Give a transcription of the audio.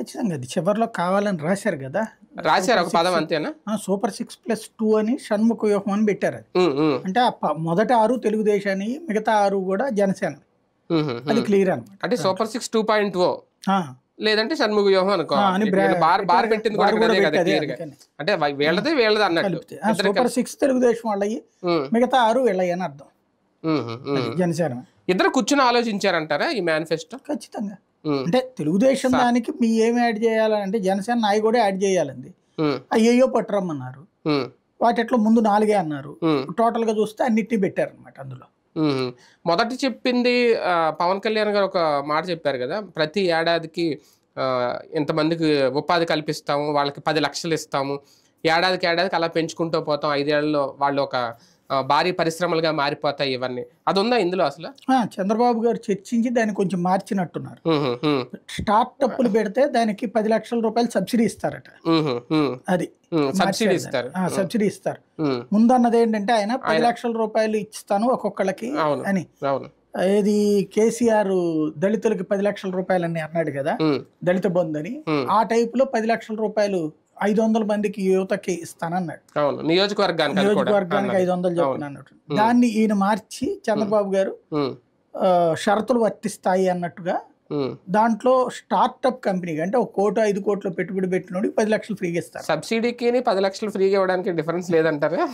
ఖచ్చితంగా అది చివరిలో కావాలని రాశారు కదా రాశారు ఒక పదం అంతేనా సూపర్ సిక్స్ ప్లస్ టూ అని షణ్ముఖ వ్యూహం అని పెట్టారు అది అంటే మొదటి ఆరు తెలుగుదేశాన్ని మిగతా ఆరు కూడా జనసేన అది క్లియర్ అనమాట అంటే super six two point O లేదంటే షణ్ముఖ వ్యూహం అనుకో బార్ బార్ పెట్టింది అంటే వీళ్ళదే వీళ్ళది అన్నట్టు సూపర్ సిక్స్ తెలుగుదేశం వాళ్ళయి మిగతా ఆరు వెళ్ళయి అని అర్థం జనసేన ఇద్దరు కూర్చుని ఆలోచించారంటారా ఈ మేనిఫెస్టో ఖచ్చితంగా అంటే తెలుగుదేశం దానికి మీ ఏం యాడ్ చేయాలంటే జనసేన నాయి కూడా యాడ్ చేయాలండి అయ్యయ్యో పట్టరమ్మన్నారు వాటిలో ముందు నాలుగే అన్నారు టోటల్ గా చూస్తే అన్నిటినీ అనమాట అందులో మొదటి చెప్పింది పవన్ కళ్యాణ్ గారు ఒక మాట చెప్పారు కదా ప్రతి ఏడాదికి ఇంతమందికి ఉపాధి కల్పిస్తాము వాళ్ళకి పది లక్షలు ఇస్తాము ఏడాదికి ఏడాదికి అలా పెంచుకుంటూ పోతాం ఐదేళ్లలో వాళ్ళు ఒక భారీ పరిశ్రమలుగా మారిపోతాయి ఇవన్నీ అది ఉందా ఇందులో అసలు చంద్రబాబు గారు చర్చించి దాన్ని కొంచెం మార్చినట్టున్నారు స్టార్ట్అప్ పెడితే దానికి పది లక్షల రూపాయలు సబ్సిడీ ఇస్తారట అది సబ్సిడీ ఇస్తారు సబ్సిడీ ఇస్తారు ముందన్నది ఏంటంటే ఆయన పది లక్షల రూపాయలు ఇస్తాను ఒక్కొక్కళ్ళకి అని ఏది కేసీఆర్ దళితులకి పది లక్షల రూపాయలని అన్నాడు కదా దళిత బంధు అని ఆ టైప్ లో పది లక్షల రూపాయలు ఐదు వందల మందికి యువతకి ఇస్తానన్నాడు నియోజకవర్గానికి నియోజకవర్గానికి ఐదు వందలు చెప్పిన అన్నట్టు దాన్ని ఈయన మార్చి చంద్రబాబు గారు షరతులు వర్తిస్తాయి అన్నట్టుగా దాంట్లో స్టార్ట్అప్ కంపెనీ అంటే ఒక కోటి ఐదు కోట్ల పెట్టుబడి పెట్టినోడికి పది లక్షలు ఫ్రీగా ఇస్తారు సబ్సిడీకి పది లక్షలు ఫ్రీగా ఇవ్వడానికి డిఫరెన్స్ లేదంటారా